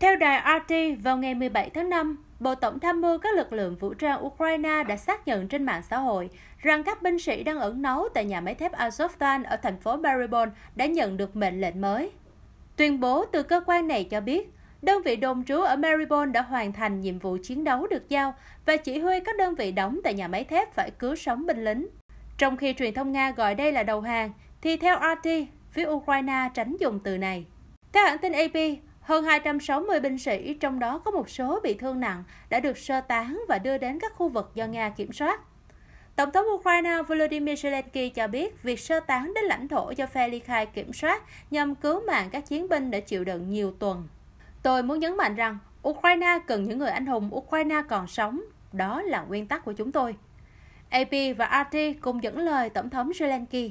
Theo đài RT, vào ngày 17 tháng 5, Bộ Tổng tham mưu các lực lượng vũ trang Ukraine đã xác nhận trên mạng xã hội rằng các binh sĩ đang ẩn náu tại nhà máy thép Azovstal ở thành phố Mariupol đã nhận được mệnh lệnh mới. Tuyên bố từ cơ quan này cho biết, đơn vị đồn trú ở Mariupol đã hoàn thành nhiệm vụ chiến đấu được giao và chỉ huy các đơn vị đóng tại nhà máy thép phải cứu sống binh lính. Trong khi truyền thông Nga gọi đây là đầu hàng, thì theo RT, phía Ukraine tránh dùng từ này. Theo hãng tin AP, hơn 260 binh sĩ, trong đó có một số bị thương nặng, đã được sơ tán và đưa đến các khu vực do Nga kiểm soát. Tổng thống Ukraine Volodymyr Zelensky cho biết việc sơ tán đến lãnh thổ do phe ly khai kiểm soát nhằm cứu mạng các chiến binh đã chịu đựng nhiều tuần. Tôi muốn nhấn mạnh rằng Ukraine cần những người anh hùng Ukraine còn sống. Đó là nguyên tắc của chúng tôi. AP và RT cùng dẫn lời Tổng thống Zelensky.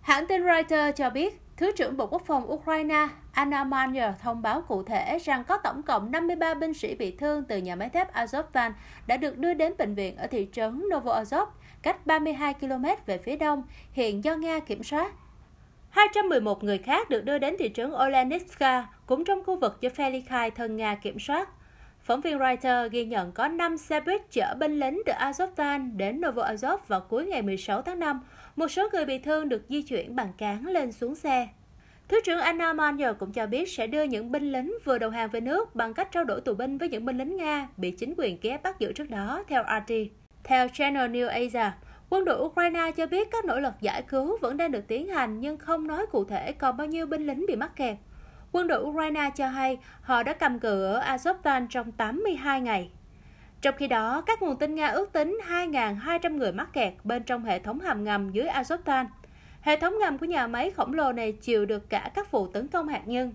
Hãng tin Reuters cho biết Thứ trưởng Bộ Quốc phòng Ukraine Anna Mayer thông báo cụ thể rằng có tổng cộng 53 binh sĩ bị thương từ nhà máy thép Azovstal đã được đưa đến bệnh viện ở thị trấn Novoazov, cách 32 km về phía đông, hiện do Nga kiểm soát. 211 người khác được đưa đến thị trấn Olenivska, cũng trong khu vực do Felikhai thân Nga kiểm soát. Phóng viên Reuters ghi nhận có 5 xe buýt chở binh lính từ Azovstan đến Novoazov vào cuối ngày 16 tháng 5. Một số người bị thương được di chuyển bằng cán lên xuống xe. Thứ trưởng Anna Mayer cũng cho biết sẽ đưa những binh lính vừa đầu hàng về nước bằng cách trao đổi tù binh với những binh lính Nga bị chính quyền Kiev bắt giữ trước đó, theo RT. Theo Channel New Asia, quân đội Ukraine cho biết các nỗ lực giải cứu vẫn đang được tiến hành nhưng không nói cụ thể còn bao nhiêu binh lính bị mắc kẹt. Quân đội Ukraine cho hay họ đã cầm cự ở Azovstan trong 82 ngày. Trong khi đó, các nguồn tin Nga ước tính 2.200 người mắc kẹt bên trong hệ thống hầm ngầm dưới Azovstan. Hệ thống ngầm của nhà máy khổng lồ này chịu được cả các vụ tấn công hạt nhân